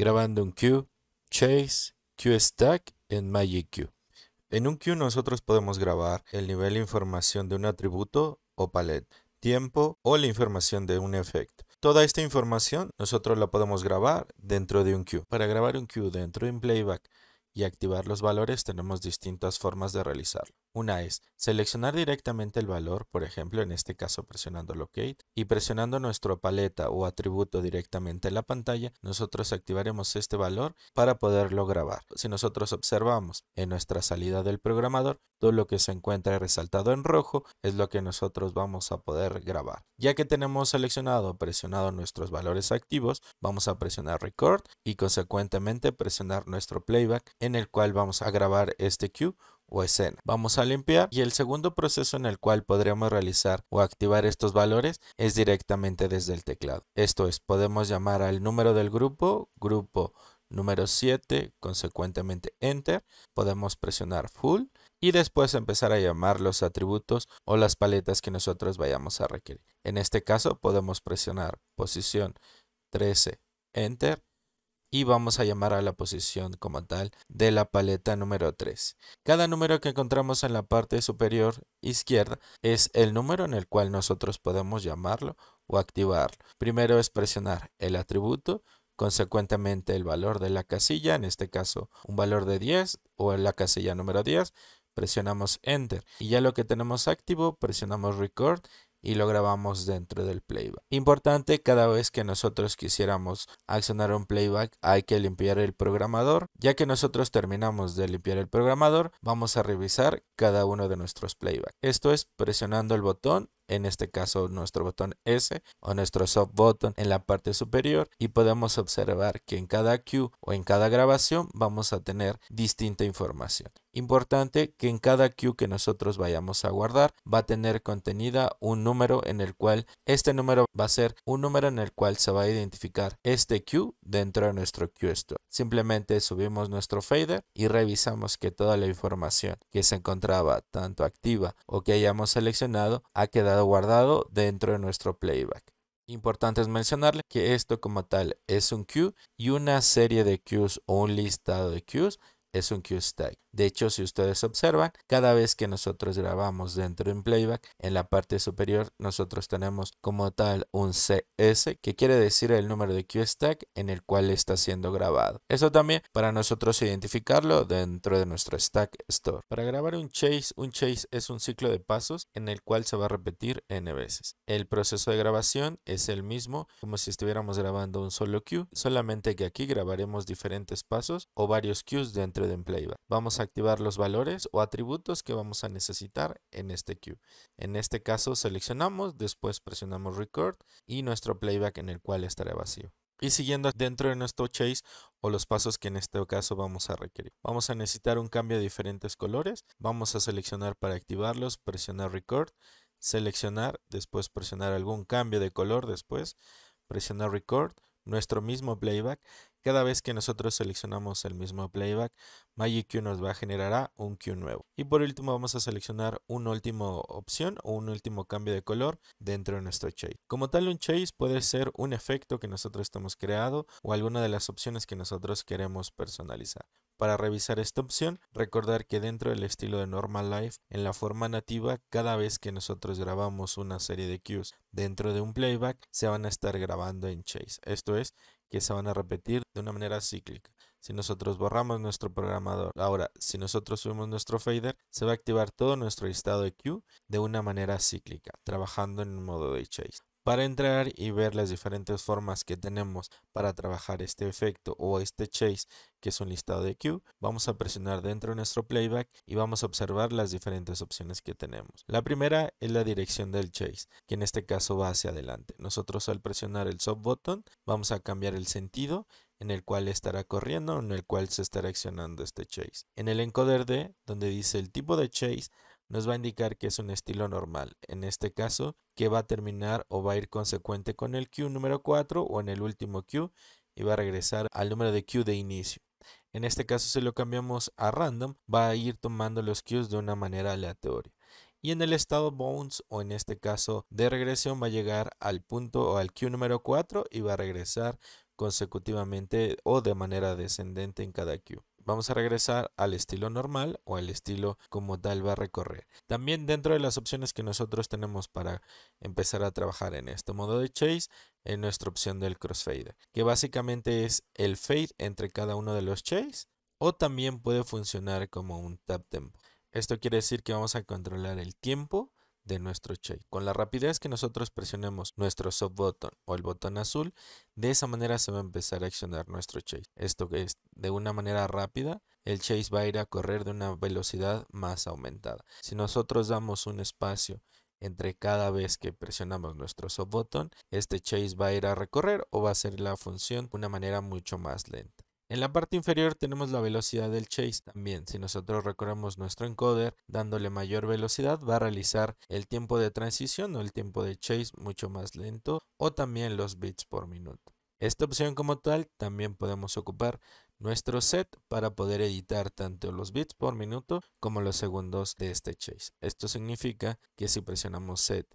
grabando un queue, chase, queue stack en Magic Queue. En un queue nosotros podemos grabar el nivel de información de un atributo o Palette, tiempo o la información de un efecto. Toda esta información nosotros la podemos grabar dentro de un queue. Para grabar un queue dentro de un playback y activar los valores tenemos distintas formas de realizarlo. Una es seleccionar directamente el valor, por ejemplo en este caso presionando Locate, y presionando nuestra paleta o atributo directamente en la pantalla, nosotros activaremos este valor para poderlo grabar. Si nosotros observamos en nuestra salida del programador, todo lo que se encuentra resaltado en rojo es lo que nosotros vamos a poder grabar. Ya que tenemos seleccionado o presionado nuestros valores activos, vamos a presionar record y consecuentemente presionar nuestro playback en el cual vamos a grabar este cue o escena. Vamos a limpiar y el segundo proceso en el cual podríamos realizar o activar estos valores es directamente desde el teclado. Esto es, podemos llamar al número del grupo, grupo número 7, consecuentemente enter, podemos presionar full y después empezar a llamar los atributos o las paletas que nosotros vayamos a requerir. En este caso podemos presionar posición 13 Enter y vamos a llamar a la posición como tal de la paleta número 3. Cada número que encontramos en la parte superior izquierda es el número en el cual nosotros podemos llamarlo o activarlo. Primero es presionar el atributo, consecuentemente el valor de la casilla, en este caso un valor de 10 o en la casilla número 10, presionamos Enter y ya lo que tenemos activo presionamos Record y lo grabamos dentro del playback. Importante, cada vez que nosotros quisiéramos accionar un playback hay que limpiar el programador. Ya que nosotros terminamos de limpiar el programador, vamos a revisar cada uno de nuestros playback. Esto es presionando el botón en este caso nuestro botón S o nuestro soft button en la parte superior y podemos observar que en cada queue o en cada grabación vamos a tener distinta información. Importante que en cada queue que nosotros vayamos a guardar va a tener contenida un número en el cual este número va a ser un número en el cual se va a identificar este queue dentro de nuestro queue store. Simplemente subimos nuestro fader y revisamos que toda la información que se encontraba tanto activa o que hayamos seleccionado ha quedado guardado dentro de nuestro playback. Importante es mencionarle que esto como tal es un queue y una serie de queues o un listado de queues es un cue stack. De hecho, si ustedes observan, cada vez que nosotros grabamos dentro de un playback, en la parte superior nosotros tenemos como tal un CS, que quiere decir el número de cue stack en el cual está siendo grabado. Eso también para nosotros identificarlo dentro de nuestro stack store. Para grabar un chase, un chase es un ciclo de pasos en el cual se va a repetir n veces. El proceso de grabación es el mismo como si estuviéramos grabando un solo cue, solamente que aquí grabaremos diferentes pasos o varios cues dentro en playback. Vamos a activar los valores o atributos que vamos a necesitar en este queue. En este caso seleccionamos, después presionamos record y nuestro playback en el cual estará vacío. Y siguiendo dentro de nuestro chase o los pasos que en este caso vamos a requerir. Vamos a necesitar un cambio de diferentes colores. Vamos a seleccionar para activarlos, presionar record, seleccionar, después presionar algún cambio de color, después presionar record, nuestro mismo playback cada vez que nosotros seleccionamos el mismo playback, Magic nos va a generar un queue nuevo. Y por último vamos a seleccionar una última opción o un último cambio de color dentro de nuestro chase. Como tal un chase puede ser un efecto que nosotros estamos creado o alguna de las opciones que nosotros queremos personalizar. Para revisar esta opción, recordar que dentro del estilo de Normal Life, en la forma nativa, cada vez que nosotros grabamos una serie de cues dentro de un playback, se van a estar grabando en Chase. Esto es que se van a repetir de una manera cíclica. Si nosotros borramos nuestro programador, ahora si nosotros subimos nuestro fader, se va a activar todo nuestro listado de queue de una manera cíclica, trabajando en un modo de chase. Para entrar y ver las diferentes formas que tenemos para trabajar este efecto o este chase, que es un listado de queue, vamos a presionar dentro de nuestro playback y vamos a observar las diferentes opciones que tenemos. La primera es la dirección del chase, que en este caso va hacia adelante. Nosotros al presionar el soft button vamos a cambiar el sentido en el cual estará corriendo, en el cual se estará accionando este chase. En el encoder D, donde dice el tipo de chase, nos va a indicar que es un estilo normal, en este caso que va a terminar o va a ir consecuente con el Q número 4 o en el último Q y va a regresar al número de Q de inicio. En este caso si lo cambiamos a random va a ir tomando los Qs de una manera aleatoria. Y en el estado bounce o en este caso de regresión va a llegar al punto o al Q número 4 y va a regresar consecutivamente o de manera descendente en cada Q vamos a regresar al estilo normal o al estilo como tal va a recorrer. También dentro de las opciones que nosotros tenemos para empezar a trabajar en este modo de chase, en nuestra opción del crossfader, que básicamente es el fade entre cada uno de los chases, o también puede funcionar como un tap tempo. Esto quiere decir que vamos a controlar el tiempo de nuestro chase, Con la rapidez que nosotros presionemos nuestro sub button o el botón azul, de esa manera se va a empezar a accionar nuestro chase. Esto que es de una manera rápida, el chase va a ir a correr de una velocidad más aumentada. Si nosotros damos un espacio entre cada vez que presionamos nuestro sub button, este chase va a ir a recorrer o va a hacer la función de una manera mucho más lenta. En la parte inferior tenemos la velocidad del chase también. Si nosotros recorremos nuestro encoder dándole mayor velocidad va a realizar el tiempo de transición o el tiempo de chase mucho más lento o también los bits por minuto. Esta opción como tal también podemos ocupar nuestro set para poder editar tanto los bits por minuto como los segundos de este chase. Esto significa que si presionamos set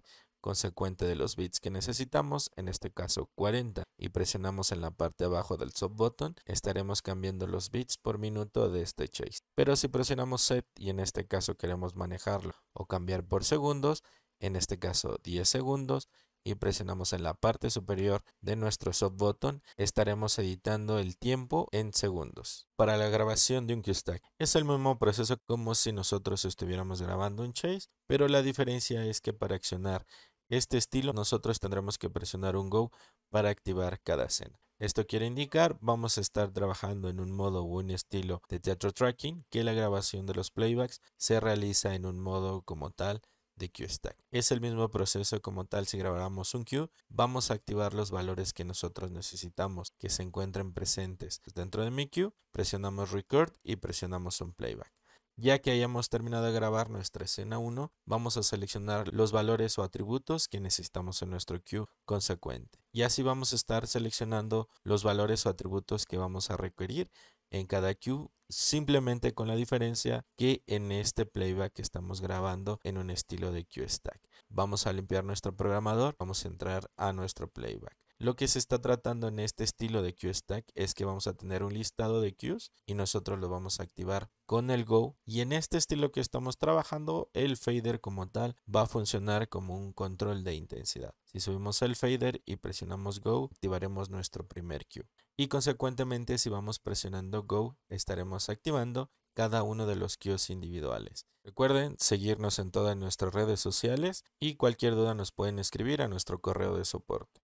consecuente de los bits que necesitamos, en este caso 40, y presionamos en la parte abajo del sub button, estaremos cambiando los bits por minuto de este chase. Pero si presionamos set y en este caso queremos manejarlo o cambiar por segundos, en este caso 10 segundos, y presionamos en la parte superior de nuestro sub button, estaremos editando el tiempo en segundos. Para la grabación de un cue stack es el mismo proceso como si nosotros estuviéramos grabando un chase, pero la diferencia es que para accionar este estilo nosotros tendremos que presionar un Go para activar cada escena. Esto quiere indicar vamos a estar trabajando en un modo o un estilo de teatro tracking que la grabación de los playbacks se realiza en un modo como tal de QStack. stack. Es el mismo proceso como tal si grabáramos un Q, vamos a activar los valores que nosotros necesitamos que se encuentren presentes dentro de mi Q, presionamos record y presionamos un playback. Ya que hayamos terminado de grabar nuestra escena 1, vamos a seleccionar los valores o atributos que necesitamos en nuestro queue consecuente. Y así vamos a estar seleccionando los valores o atributos que vamos a requerir en cada queue, simplemente con la diferencia que en este playback que estamos grabando en un estilo de queue stack. Vamos a limpiar nuestro programador, vamos a entrar a nuestro playback. Lo que se está tratando en este estilo de QStack stack es que vamos a tener un listado de queues y nosotros lo vamos a activar con el go y en este estilo que estamos trabajando el fader como tal va a funcionar como un control de intensidad. Si subimos el fader y presionamos go activaremos nuestro primer queue y consecuentemente si vamos presionando go estaremos activando cada uno de los queues individuales. Recuerden seguirnos en todas nuestras redes sociales y cualquier duda nos pueden escribir a nuestro correo de soporte.